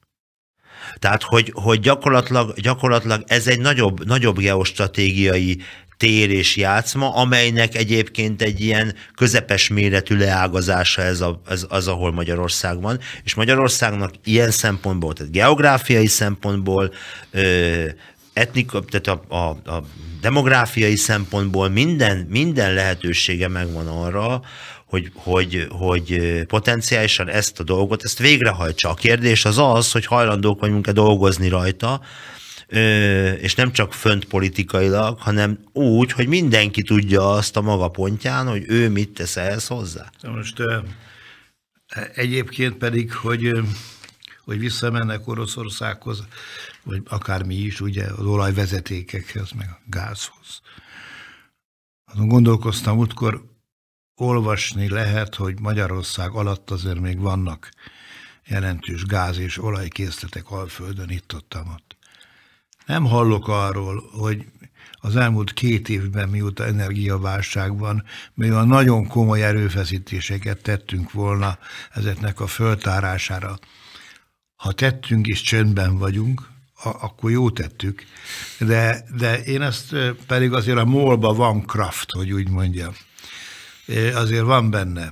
Tehát, hogy, hogy gyakorlatilag, gyakorlatilag ez egy nagyobb, nagyobb geostratégiai tér és játszma, amelynek egyébként egy ilyen közepes méretű leágazása ez a, ez, az, ahol Magyarország van. És Magyarországnak ilyen szempontból, tehát geográfiai szempontból, ö, etnika, tehát a, a, a demográfiai szempontból minden, minden lehetősége megvan arra, hogy, hogy, hogy potenciálisan ezt a dolgot, ezt végrehajtsa. A kérdés az az, hogy hajlandók vagyunk-e dolgozni rajta, és nem csak fönt politikailag, hanem úgy, hogy mindenki tudja azt a maga pontján, hogy ő mit tesz ehhez hozzá. Most egyébként pedig, hogy hogy visszamennek Oroszországhoz, vagy akármi is, ugye az olajvezetékekhez, meg a gázhoz. Azon gondolkoztam, útkor olvasni lehet, hogy Magyarország alatt azért még vannak jelentős gáz és olajkészletek Alföldön, itt ott, ott. Nem hallok arról, hogy az elmúlt két évben, mióta energiaválság van, mi a nagyon komoly erőfeszítéseket tettünk volna ezeknek a föltárására. Ha tettünk és csöndben vagyunk, akkor jó tettük, de, de én ezt pedig azért a molba van kraft, hogy úgy mondjam. Azért van benne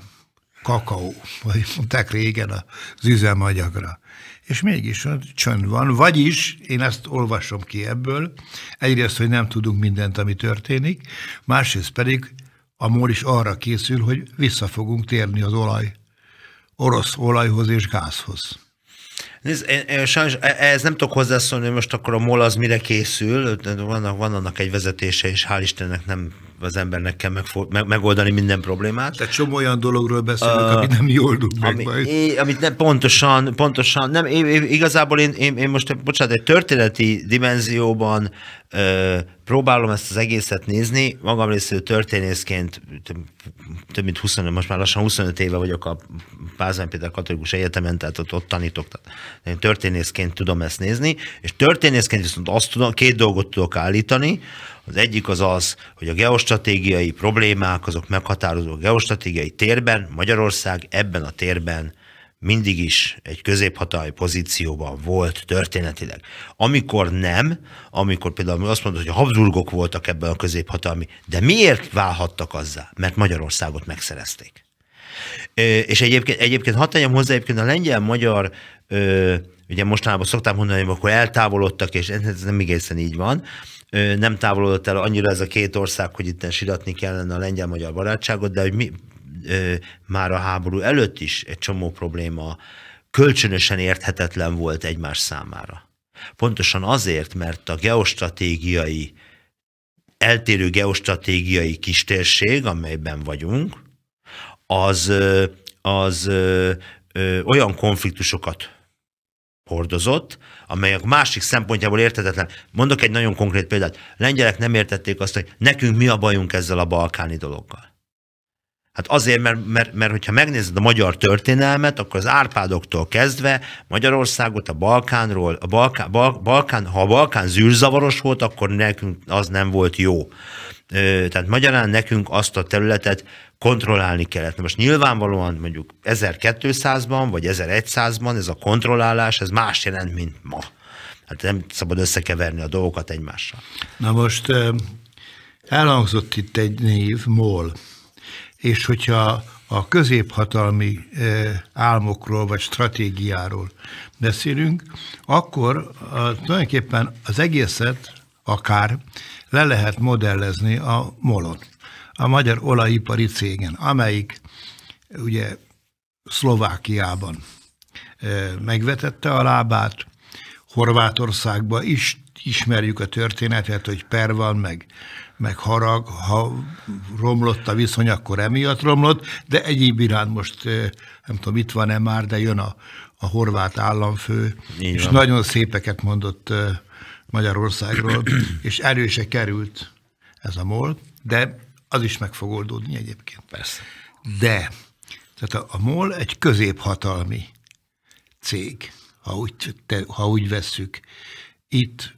kakaó, vagy mondták régen az üzemanyagra és mégis csönd van, vagyis én ezt olvasom ki ebből, egyrészt, hogy nem tudunk mindent, ami történik, másrészt pedig a mól is arra készül, hogy vissza fogunk térni az olaj, orosz olajhoz és gázhoz. Nézd, én, én sajnos e, ehhez nem tudok hozzászólni, hogy most akkor a MOL az mire készül, van, van annak egy vezetése, és hál' Istennek nem az embernek kell meg, megoldani minden problémát. Tehát csomó olyan dologról beszélünk, uh, amit nem jól oldunk meg ami, majd. É, amit nem, pontosan, pontosan, nem, é, é, igazából én, én, én most, bocsánat, egy történeti dimenzióban ö, próbálom ezt az egészet nézni, magam részéről történészként több, több mint 25, most már lassan 25 éve vagyok a Pázán Péter Katolikus Egyetemen, tehát ott, ott tanítok, tehát történészként tudom ezt nézni, és történészként viszont azt tudom, két dolgot tudok állítani, az egyik az az, hogy a geostratégiai problémák, azok meghatározó a geostratégiai térben, Magyarország ebben a térben mindig is egy középhatalmi pozícióban volt történetileg. Amikor nem, amikor például azt mondod, hogy a Habsburgok voltak ebben a középhatalmi, de miért válhattak azzá? Mert Magyarországot megszerezték. És egyébként, egyébként hadd tegyem hozzá, egyébként a lengyel-magyar, ugye mostanában szoktam mondani, hogy akkor eltávolodtak, és ez nem egészen így van, nem távolodott el annyira ez a két ország, hogy itt siratni kellene a lengyel-magyar barátságot, de hogy mi már a háború előtt is egy csomó probléma kölcsönösen érthetetlen volt egymás számára. Pontosan azért, mert a geostratégiai, eltérő geostratégiai kistérség, amelyben vagyunk, az, az ö, ö, olyan konfliktusokat hordozott, amelyek másik szempontjából értetetlen. Mondok egy nagyon konkrét példát. Lengyelek nem értették azt, hogy nekünk mi a bajunk ezzel a balkáni dologgal. Hát azért, mert, mert, mert hogyha megnézed a magyar történelmet, akkor az Árpádoktól kezdve Magyarországot a Balkánról, a Balkán, Balkán, ha a Balkán zűrzavaros volt, akkor nekünk az nem volt jó. Tehát magyarán nekünk azt a területet kontrollálni kellett. Most nyilvánvalóan mondjuk 1200-ban vagy 1100-ban ez a kontrollálás, ez más jelent, mint ma. Hát nem szabad összekeverni a dolgokat egymással. Na most elhangzott itt egy név, MOL, és hogyha a középhatalmi álmokról vagy stratégiáról beszélünk, akkor tulajdonképpen az egészet akár le lehet modellezni a molot, a Magyar Olajipari Cégen, amelyik ugye Szlovákiában megvetette a lábát, Horvátországban is ismerjük a történetet, hogy per van, meg, meg harag, ha romlott a viszony, akkor emiatt romlott, de egyéb iránt most nem tudom, itt van-e már, de jön a, a horvát államfő, Így és van. nagyon szépeket mondott Magyarországról, és se került ez a MOL, de az is meg fog oldódni egyébként. Persze. De, tehát a, a MOL egy középhatalmi cég, ha úgy, te, ha úgy vesszük, itt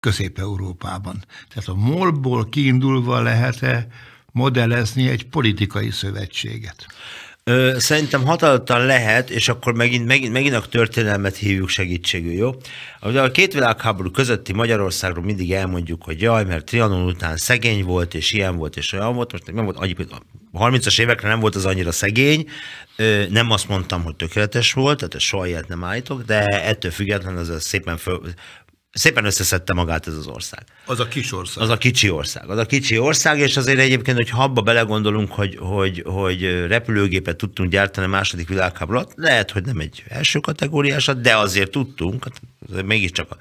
Közép-Európában. Tehát a MOL-ból kiindulva lehet-e modellezni egy politikai szövetséget? Ö, szerintem határozottan lehet, és akkor megint, megint, megint a történelmet hívjuk segítségül, jó? Ugye a két világháború közötti Magyarországról mindig elmondjuk, hogy jaj, mert Trianon után szegény volt, és ilyen volt, és olyan volt, most nem volt, hogy a 30-as évekre nem volt az annyira szegény, ö, nem azt mondtam, hogy tökéletes volt, tehát soha ilyet nem állítok, de ettől függetlenül az szépen föl, szépen összeszedte magát ez az ország. Az a kis ország. Az a kicsi ország. Az a kicsi ország, és azért egyébként, hogy habba belegondolunk, hogy, hogy, hogy repülőgépet tudtunk gyártani a második világháború lehet, hogy nem egy első kategóriásat, de azért tudtunk, hát mégiscsak a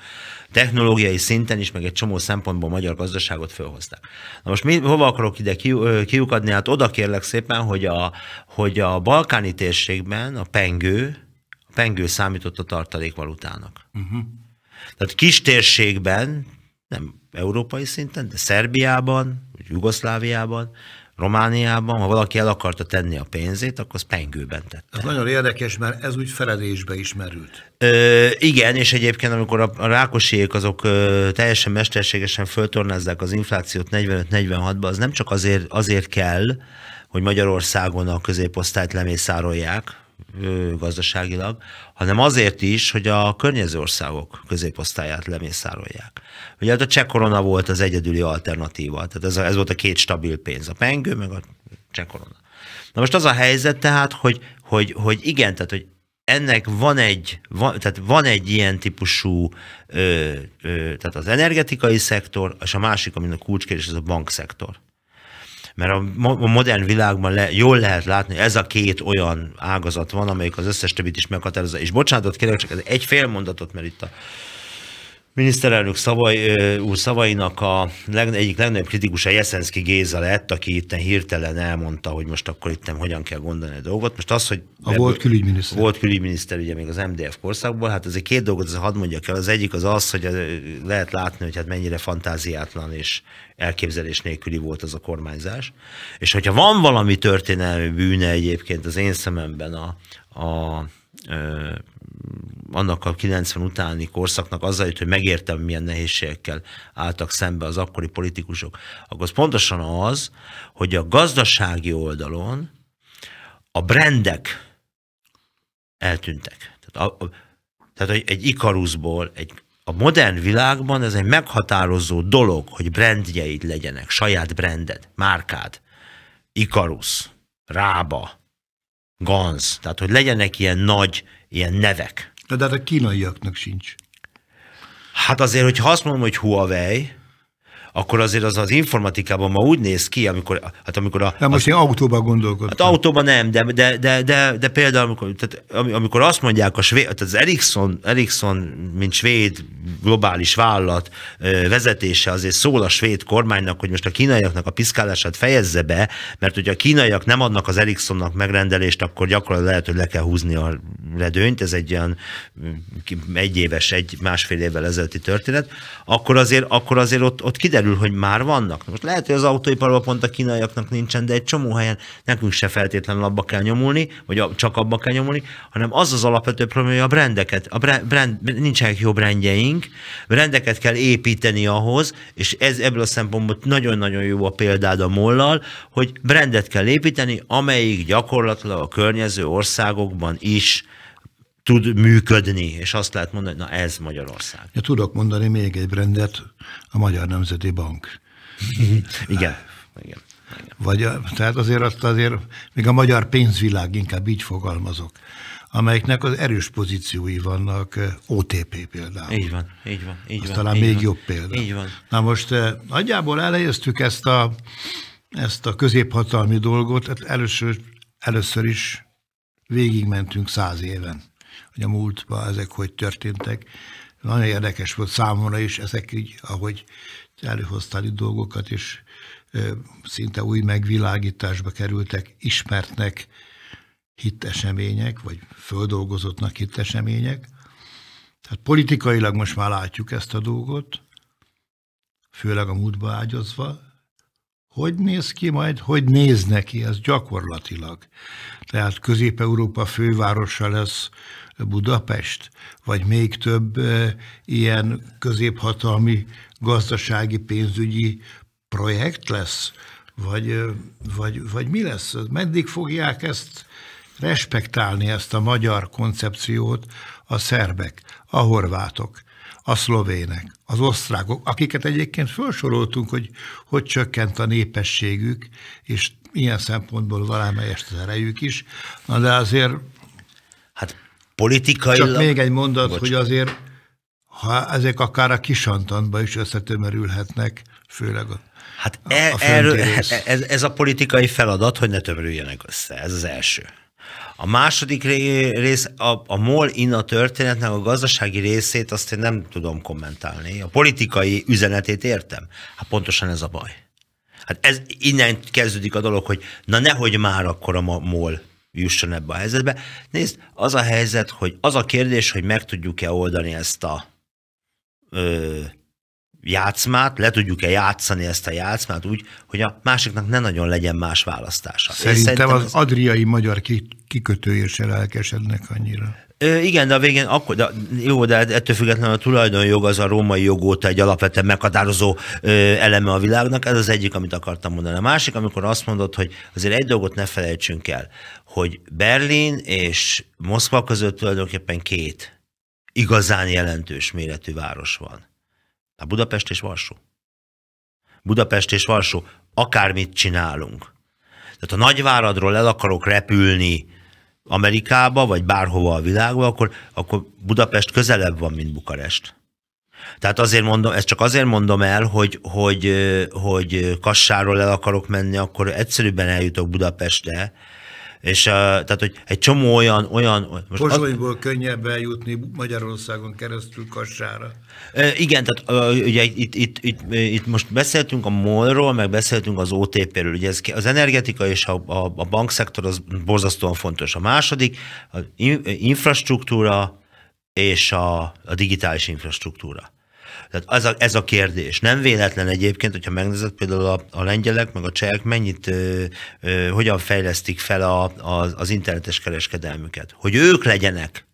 technológiai szinten is, meg egy csomó szempontból a magyar gazdaságot felhozták. Na most mi, hova akarok ide kiukadni? Hát oda kérlek szépen, hogy a, hogy a balkáni térségben a pengő, a pengő számított a tartalékvalutának. Uh-huh. Tehát kis térségben, nem európai szinten, de Szerbiában, vagy Jugoszláviában, Romániában, ha valaki el akarta tenni a pénzét, akkor az pengőben tette. Ez nagyon érdekes, mert ez úgy feledésbe is merült. Ö, igen, és egyébként amikor a, a rákosiék azok ö, teljesen mesterségesen föltornázzák az inflációt 45-46-ba, az nem csak azért, azért kell, hogy Magyarországon a középosztályt lemészárolják, gazdaságilag, hanem azért is, hogy a környező országok középosztályát lemészárolják. Ugye hát a cseh korona volt az egyedüli alternatíva, tehát ez, a, ez volt a két stabil pénz, a pengő meg a cseh korona. Na most az a helyzet tehát, hogy, hogy, hogy igen, tehát hogy ennek van egy, van, tehát van egy ilyen típusú, ö, ö, tehát az energetikai szektor, és a másik, amin a kulcskérdés, az a bankszektor mert a, mo- a modern világban le, jól lehet látni, ez a két olyan ágazat van, amelyik az összes többit is meghatározza. És bocsánatot kérek, csak ez egy fél mondatot, mert itt a miniszterelnök szavai, úr szavainak a leg, egyik legnagyobb kritikusa Jeszenszki Géza lett, aki itt hirtelen elmondta, hogy most akkor itt nem hogyan kell gondolni a dolgot. Most az, hogy... A volt külügyminiszter. Volt külügyminiszter ugye még az MDF korszakból, hát azért két dolgot azért hadd mondjak el. Az egyik az az, hogy lehet látni, hogy hát mennyire fantáziátlan és elképzelés nélküli volt az a kormányzás. És hogyha van valami történelmi bűne egyébként az én szememben a, a annak a 90 utáni korszaknak azzal jut, hogy megértem, milyen nehézségekkel álltak szembe az akkori politikusok, akkor az pontosan az, hogy a gazdasági oldalon a brendek eltűntek. Tehát, a, a, tehát egy, egy egy, a modern világban ez egy meghatározó dolog, hogy brendjeid legyenek, saját brended, márkád. ikarusz, Rába, Ganz. Tehát, hogy legyenek ilyen nagy, ilyen nevek. De, de hát a kínaiaknak sincs. Hát azért, hogyha azt mondom, hogy Huawei, akkor azért az az informatikában ma úgy néz ki, amikor, hát amikor a... De most az, én autóban gondolkodtam. Hát autóban nem, de, de, de, de, de például amikor, tehát, amikor azt mondják a svéd, tehát az Ericsson, Ericsson, mint svéd globális vállalat vezetése azért szól a svéd kormánynak, hogy most a kínaiaknak a piszkálását fejezze be, mert hogyha a kínaiak nem adnak az Ericssonnak megrendelést, akkor gyakorlatilag lehet, hogy le kell húzni a redőnyt, ez egy olyan mm, éves egy másfél évvel ezelőtti történet, akkor azért, akkor azért ott, ott kiderül, kiderül, hogy már vannak. Most lehet, hogy az autóiparban pont a kínaiaknak nincsen, de egy csomó helyen nekünk se feltétlenül abba kell nyomulni, vagy csak abba kell nyomulni, hanem az az alapvető probléma, hogy a brendeket, a brand, brand, nincsenek jó brendjeink, brendeket kell építeni ahhoz, és ez ebből a szempontból nagyon-nagyon jó a példád a mollal, hogy brendet kell építeni, amelyik gyakorlatilag a környező országokban is tud működni, és azt lehet mondani, na ez Magyarország. Ja, tudok mondani még egy rendet, a Magyar Nemzeti Bank. igen, igen. Igen. Vagy, tehát azért azt azért, még a magyar pénzvilág, inkább így fogalmazok, amelyiknek az erős pozíciói vannak, eh, OTP például. Így van, így van. Így van, talán így még van. jobb példa. Így van. Na most eh, nagyjából elejeztük ezt a, ezt a középhatalmi dolgot, először, először is végigmentünk száz éven hogy a múltban ezek hogy történtek. Nagyon érdekes volt számomra is ezek így, ahogy előhoztál itt dolgokat, és szinte új megvilágításba kerültek, ismertnek hittesemények, vagy földolgozottnak hittesemények. Tehát politikailag most már látjuk ezt a dolgot, főleg a múltba ágyazva, hogy néz ki majd, hogy néz neki ez gyakorlatilag. Tehát Közép-Európa fővárosa lesz Budapest, vagy még több ilyen középhatalmi gazdasági pénzügyi projekt lesz? Vagy, vagy, vagy mi lesz? Meddig fogják ezt respektálni, ezt a magyar koncepciót a szerbek, a horvátok, a szlovének, az osztrákok, akiket egyébként felsoroltunk, hogy hogy csökkent a népességük, és ilyen szempontból valamelyest az erejük is, na de azért politikailag... Csak még egy mondat, Bocs. hogy azért, ha ezek akár a kisantanba is összetömörülhetnek, főleg a Hát a, e, a erről, hát e- ez, ez a politikai feladat, hogy ne tömörüljenek össze, ez az első. A második rész, a, a MOL inna történetnek a gazdasági részét azt én nem tudom kommentálni. A politikai üzenetét értem. Hát pontosan ez a baj. Hát ez innen kezdődik a dolog, hogy na nehogy már akkor a MOL jusson ebbe a helyzetbe. Nézd, az a helyzet, hogy az a kérdés, hogy meg tudjuk-e oldani ezt a ö, játszmát, le tudjuk-e játszani ezt a játszmát úgy, hogy a másiknak ne nagyon legyen más választása. Szerintem, szerintem az az adriai magyar kikötőért se lelkesednek annyira. Ö, igen, de a végén akkor, de, jó, de ettől függetlenül a tulajdonjog az a római jog óta egy alapvetően meghatározó ö, eleme a világnak, ez az egyik, amit akartam mondani. A másik, amikor azt mondod, hogy azért egy dolgot ne felejtsünk el, hogy Berlin és Moszkva között tulajdonképpen két igazán jelentős méretű város van. A Budapest és Varsó. Budapest és Varsó, akármit csinálunk. Tehát a nagyváradról el akarok repülni Amerikába, vagy bárhova a világba, akkor, akkor Budapest közelebb van, mint Bukarest. Tehát azért mondom, ezt csak azért mondom el, hogy, hogy, hogy Kassáról el akarok menni, akkor egyszerűbben eljutok Budapestre, és uh, tehát, hogy egy csomó olyan... olyan most Pozsonyból az... könnyebb eljutni Magyarországon keresztül Kassára. Uh, igen, tehát uh, ugye itt, itt, itt, itt, most beszéltünk a MOL-ról, meg beszéltünk az OTP-ről. Ugye ez, az energetika és a, a, a bankszektor az borzasztóan fontos. A második, az infrastruktúra és a, a digitális infrastruktúra. Tehát az a, ez a kérdés. Nem véletlen egyébként, hogyha megnézed például a, a lengyelek, meg a csehek mennyit, ö, ö, hogyan fejlesztik fel a, a, az internetes kereskedelmüket. Hogy ők legyenek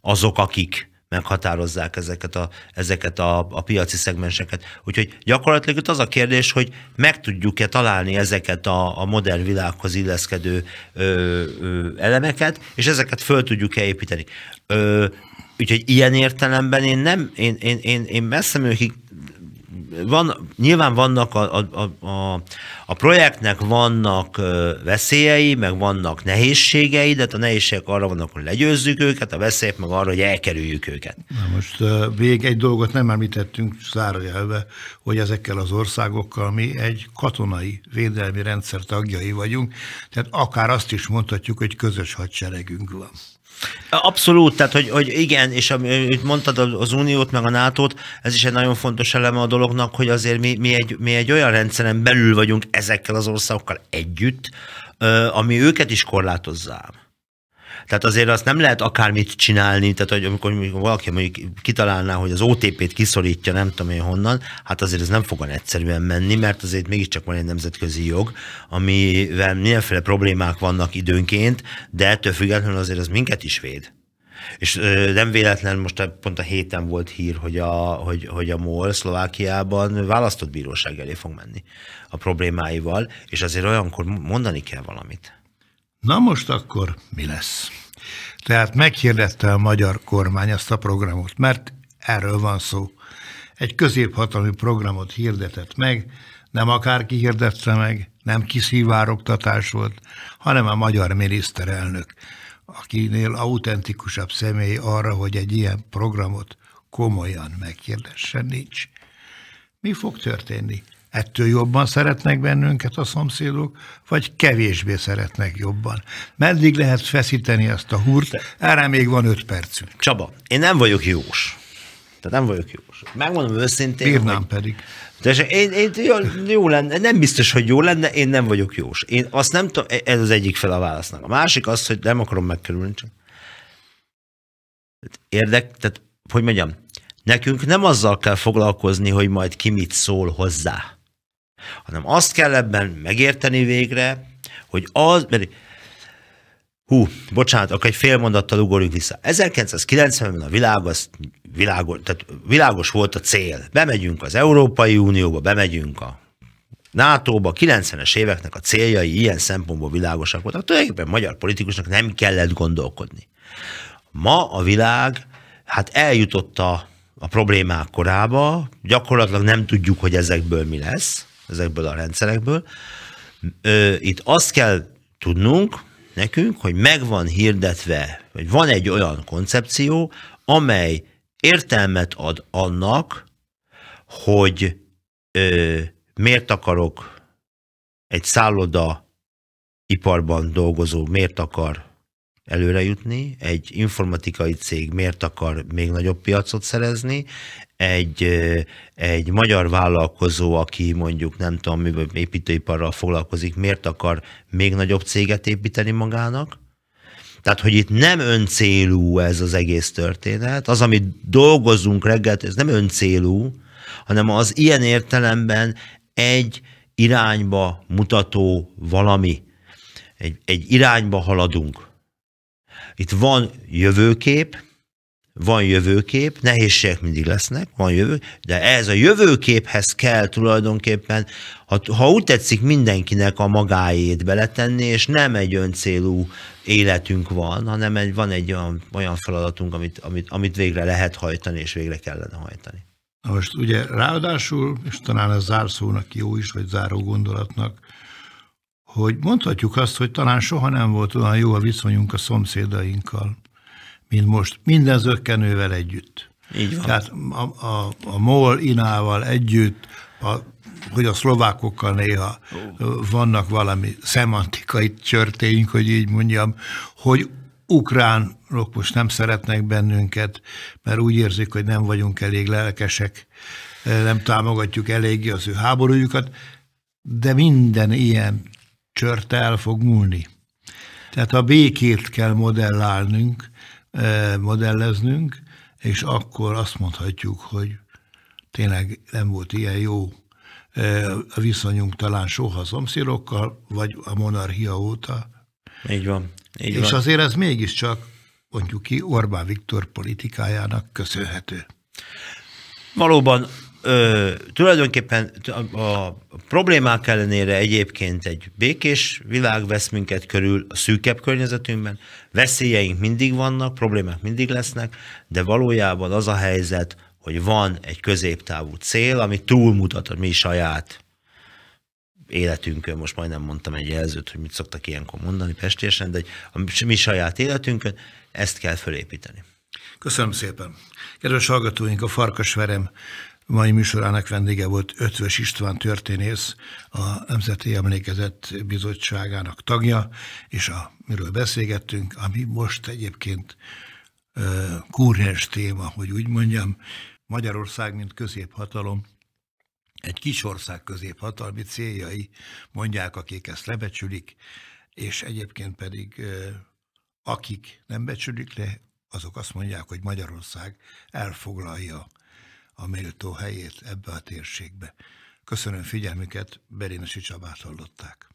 azok, akik meghatározzák ezeket a, ezeket a, a piaci szegmenseket. Úgyhogy gyakorlatilag itt az a kérdés, hogy meg tudjuk-e találni ezeket a, a modern világhoz illeszkedő ö, ö, elemeket, és ezeket föl tudjuk-e építeni. Ö, Úgyhogy ilyen értelemben én nem, én, én, én, én messze műkig van, nyilván vannak a, a, a, a projektnek vannak veszélyei, meg vannak nehézségei, de hát a nehézségek arra vannak, hogy legyőzzük őket, a veszélyek meg arra, hogy elkerüljük őket. Na most vég egy dolgot nem említettünk zárójelbe, hogy ezekkel az országokkal mi egy katonai védelmi rendszer tagjai vagyunk, tehát akár azt is mondhatjuk, hogy közös hadseregünk van. Abszolút, tehát hogy, hogy igen, és amit mondtad az Uniót, meg a nato ez is egy nagyon fontos eleme a dolognak, hogy azért mi, mi, egy, mi egy olyan rendszeren belül vagyunk ezekkel az országokkal együtt, ami őket is korlátozza. Tehát azért azt nem lehet akármit csinálni, tehát hogy amikor valaki mondjuk kitalálná, hogy az OTP-t kiszorítja nem tudom én honnan, hát azért ez nem fog egyszerűen menni, mert azért mégiscsak van egy nemzetközi jog, amivel mindenféle problémák vannak időnként, de ettől függetlenül azért ez minket is véd. És nem véletlen, most pont a héten volt hír, hogy a, hogy, hogy a MOL Szlovákiában választott bíróság elé fog menni a problémáival, és azért olyankor mondani kell valamit. Na most akkor mi lesz? Tehát meghirdette a magyar kormány ezt a programot, mert erről van szó. Egy középhatalmi programot hirdetett meg, nem akárki hirdette meg, nem kiszívároktatás volt, hanem a magyar miniszterelnök, akinél autentikusabb személy arra, hogy egy ilyen programot komolyan meghirdessen nincs. Mi fog történni? ettől jobban szeretnek bennünket a szomszédok, vagy kevésbé szeretnek jobban. Meddig lehet feszíteni ezt a húrt? Erre még van öt percünk. Csaba, én nem vagyok jós. Tehát nem vagyok jós. Megmondom őszintén. Bírnám hogy... pedig. De én, én jó, jó lenne, nem biztos, hogy jó lenne, én nem vagyok jós. Én azt nem tudom, e- ez az egyik fel a válasznak. A másik az, hogy nem akarom megkerülni, csak érdek, tehát hogy mondjam, nekünk nem azzal kell foglalkozni, hogy majd ki mit szól hozzá hanem azt kell ebben megérteni végre, hogy az, mert Hú, bocsánat, akkor egy fél mondattal ugorjunk vissza. 1990-ben a világ az világos, tehát világos volt a cél. Bemegyünk az Európai Unióba, bemegyünk a NATO-ba, 90-es éveknek a céljai ilyen szempontból világosak voltak. Tulajdonképpen magyar politikusnak nem kellett gondolkodni. Ma a világ hát eljutott a, a problémák korába, gyakorlatilag nem tudjuk, hogy ezekből mi lesz ezekből a rendszerekből. Itt azt kell tudnunk nekünk, hogy megvan hirdetve, vagy van egy olyan koncepció, amely értelmet ad annak, hogy ö, miért akarok egy szálloda iparban dolgozó, miért akar előre jutni, egy informatikai cég miért akar még nagyobb piacot szerezni, egy, egy magyar vállalkozó, aki mondjuk nem tudom, miből építőiparral foglalkozik, miért akar még nagyobb céget építeni magának? Tehát, hogy itt nem öncélú ez az egész történet, az, amit dolgozunk reggel, ez nem öncélú, hanem az ilyen értelemben egy irányba mutató valami. Egy, egy irányba haladunk. Itt van jövőkép, van jövőkép, nehézségek mindig lesznek, van jövő, de ez a jövőképhez kell tulajdonképpen, ha, ha úgy tetszik, mindenkinek a magáét beletenni, és nem egy öncélú életünk van, hanem egy, van egy olyan, olyan feladatunk, amit, amit, amit végre lehet hajtani, és végre kellene hajtani. Na most ugye ráadásul, és talán ez zárszónak jó is, vagy záró gondolatnak, hogy mondhatjuk azt, hogy talán soha nem volt olyan jó a viszonyunk a szomszédainkkal mint most, minden zöggenővel együtt. Így van. Tehát a, a, a MOL inával együtt, a, hogy a szlovákokkal néha vannak valami szemantikai csörténk, hogy így mondjam, hogy ukránok most nem szeretnek bennünket, mert úgy érzik, hogy nem vagyunk elég lelkesek, nem támogatjuk eléggé az ő háborújukat, de minden ilyen csörte el fog múlni. Tehát a békét kell modellálnunk, modelleznünk, és akkor azt mondhatjuk, hogy tényleg nem volt ilyen jó a viszonyunk talán soha a szomszédokkal, vagy a monarchia óta. Így van. Így és van. azért ez mégiscsak, mondjuk ki, Orbán Viktor politikájának köszönhető. Valóban ö, tulajdonképpen a, a problémák ellenére egyébként egy békés világ vesz minket körül a szűkebb környezetünkben, veszélyeink mindig vannak, problémák mindig lesznek, de valójában az a helyzet, hogy van egy középtávú cél, ami túlmutat a mi saját életünkön, most majdnem mondtam egy jelzőt, hogy mit szoktak ilyenkor mondani pestésen, de a mi saját életünkön ezt kell fölépíteni. Köszönöm szépen. Kedves hallgatóink, a Farkasverem Mai műsorának vendége volt Ötvös István történész, a Nemzeti Emlékezet Bizottságának tagja, és a, miről beszélgettünk, ami most egyébként kúrhens téma, hogy úgy mondjam, Magyarország, mint középhatalom, egy kis ország középhatalmi céljai, mondják, akik ezt lebecsülik, és egyébként pedig akik nem becsülik le, azok azt mondják, hogy Magyarország elfoglalja a méltó helyét ebbe a térségbe. Köszönöm figyelmüket, Berénesi Csabát hallották.